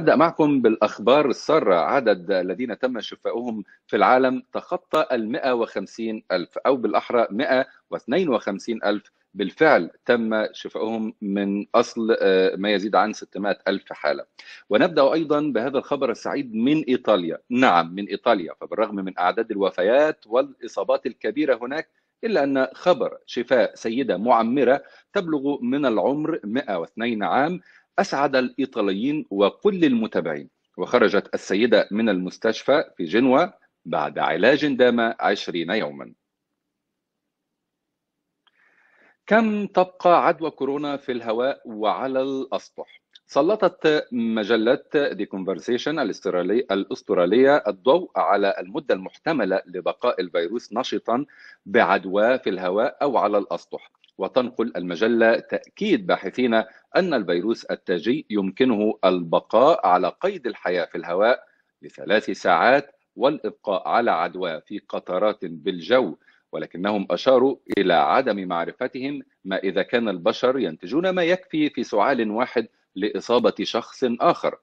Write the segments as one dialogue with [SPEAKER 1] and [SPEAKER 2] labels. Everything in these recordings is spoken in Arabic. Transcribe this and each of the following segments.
[SPEAKER 1] نبدأ معكم بالأخبار السارة عدد الذين تم شفائهم في العالم تخطى ال 150 ألف أو بالأحرى 152 ألف بالفعل تم شفائهم من أصل آه، ما يزيد عن 600 ألف حالة ونبدأ أيضا بهذا الخبر السعيد من إيطاليا نعم من إيطاليا فبالرغم من أعداد الوفيات والإصابات الكبيرة هناك إلا أن خبر شفاء سيدة معمرة تبلغ من العمر 102 عام أسعد الإيطاليين وكل المتابعين وخرجت السيدة من المستشفى في جنوة بعد علاج دام عشرين يوما كم تبقى عدوى كورونا في الهواء وعلى الأسطح؟ سلطت مجلة The Conversation الأسترالية الضوء على المدة المحتملة لبقاء الفيروس نشطا بعدوى في الهواء أو على الأسطح وتنقل المجلة تأكيد باحثين أن الفيروس التاجي يمكنه البقاء على قيد الحياة في الهواء لثلاث ساعات والإبقاء على عدوى في قطرات بالجو ولكنهم أشاروا إلى عدم معرفتهم ما إذا كان البشر ينتجون ما يكفي في سعال واحد لإصابة شخص آخر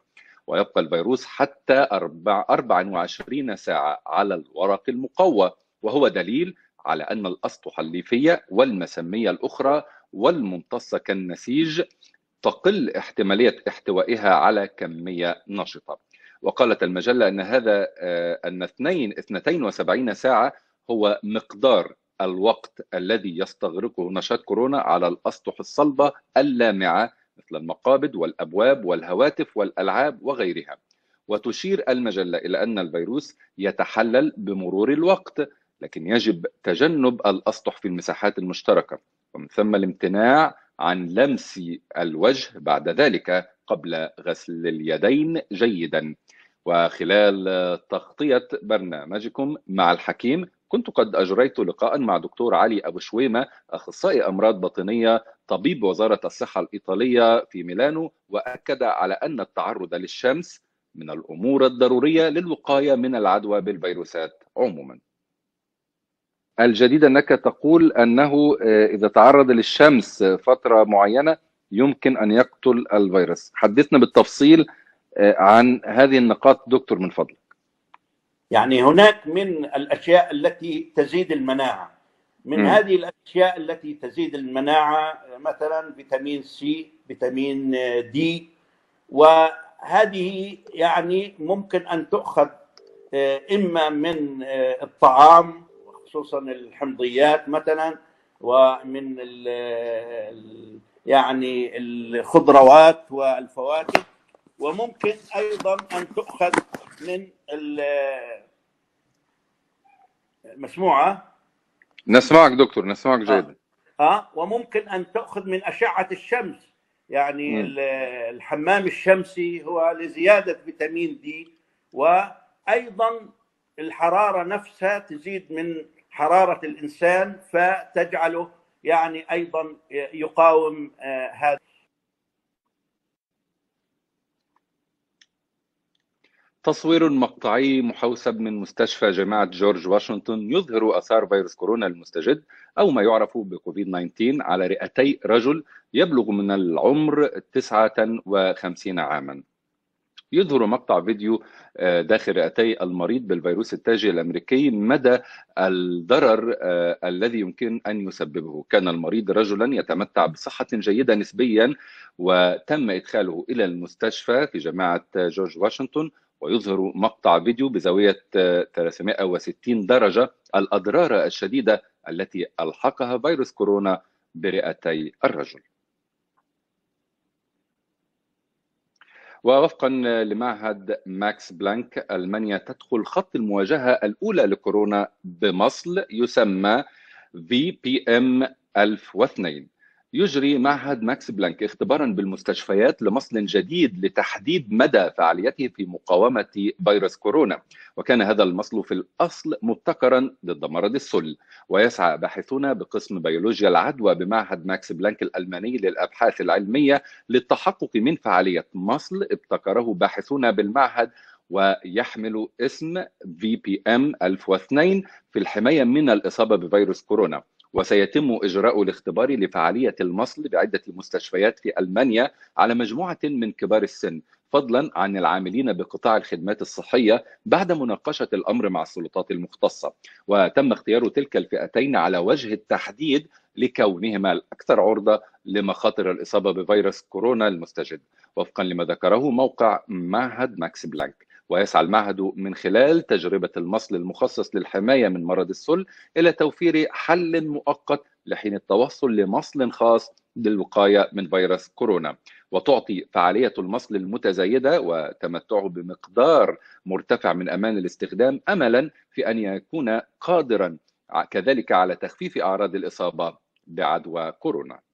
[SPEAKER 1] ويبقى الفيروس حتى 24 ساعة على الورق المقوى وهو دليل على أن الأسطح الليفية والمسمية الأخرى والممتصة كالنسيج تقل احتمالية احتوائها على كمية نشطة وقالت المجلة أن هذا آه، أن 72 ساعة هو مقدار الوقت الذي يستغرقه نشاط كورونا على الأسطح الصلبة اللامعة مثل المقابض والأبواب والهواتف والألعاب وغيرها وتشير المجلة إلى أن الفيروس يتحلل بمرور الوقت لكن يجب تجنب الأسطح في المساحات المشتركة ومن ثم الامتناع عن لمس الوجه بعد ذلك قبل غسل اليدين جيدا وخلال تغطية برنامجكم مع الحكيم كنت قد أجريت لقاء مع دكتور علي أبو شويمة أخصائي أمراض باطنية طبيب وزارة الصحة الإيطالية في ميلانو وأكد على أن التعرض للشمس من الأمور الضرورية للوقاية من العدوى بالفيروسات عموما الجديد أنك تقول أنه آه، إذا تعرض للشمس فترة معينة يمكن أن يقتل الفيروس حدثنا بالتفصيل آه، عن هذه النقاط دكتور من فضلك
[SPEAKER 2] يعني هناك من الاشياء التي تزيد المناعه من م. هذه الاشياء التي تزيد المناعه مثلا فيتامين سي فيتامين دي وهذه يعني ممكن ان تؤخذ آه، اما من آه، الطعام خصوصا الحمضيات مثلا ومن الـ آه، يعني الخضروات والفواكه وممكن ايضا ان تؤخذ من مسموعه
[SPEAKER 1] نسمعك دكتور نسمعك آه. جيدا
[SPEAKER 2] اه وممكن ان تاخذ من اشعه الشمس يعني م. الحمام الشمسي هو لزياده فيتامين دي وايضا الحراره نفسها تزيد من حراره الانسان فتجعله يعني ايضا يقاوم آه، هذا
[SPEAKER 1] تصوير مقطعي محوسب من مستشفى جامعة جورج واشنطن يظهر آثار فيروس كورونا المستجد أو ما يعرف بكوفيد 19 على رئتي رجل يبلغ من العمر 59 عاما يظهر مقطع فيديو آه، داخل رئتي المريض بالفيروس التاجي الامريكي مدى الضرر آه، الذي يمكن ان يسببه، كان المريض رجلا يتمتع بصحه جيده نسبيا وتم ادخاله الى المستشفى في جامعه جورج واشنطن ويظهر مقطع فيديو بزاوية 360 آه، درجة الأضرار الشديدة التي ألحقها فيروس كورونا برئتي الرجل ووفقا لمعهد ماكس بلانك ألمانيا تدخل خط المواجهة الأولى لكورونا بمصل يسمى في بي ام 1002 يجري معهد ماكس بلانك اختبارا بالمستشفيات لمصل جديد لتحديد مدى فعاليته في مقاومة فيروس كورونا وكان هذا المصل في الأصل مبتكرا ضد مرض السل ويسعى باحثون بقسم بيولوجيا العدوى بمعهد ماكس بلانك الألماني للأبحاث العلمية للتحقق من فعالية مصل ابتكره باحثون بالمعهد ويحمل اسم في بي ام 1002 في الحماية من الإصابة بفيروس كورونا وسيتم إجراء الاختبار لفعالية المصل بعدة مستشفيات في ألمانيا على مجموعة من كبار السن فضلا عن العاملين بقطاع الخدمات الصحية بعد مناقشة الأمر مع السلطات المختصة وتم اختيار تلك الفئتين على وجه التحديد لكونهما الأكثر عرضة لمخاطر الإصابة بفيروس كورونا المستجد وفقا لما ذكره موقع معهد ماكس بلانك ويسعى المعهد من خلال تجربة المصل المخصص للحماية من مرض السل إلى توفير حل مؤقت لحين التوصل لمصل خاص للوقاية من فيروس كورونا وتعطي فعالية المصل المتزايدة وتمتعه بمقدار مرتفع من أمان الاستخدام أملا في أن يكون قادرا كذلك على تخفيف أعراض الإصابة بعدوى كورونا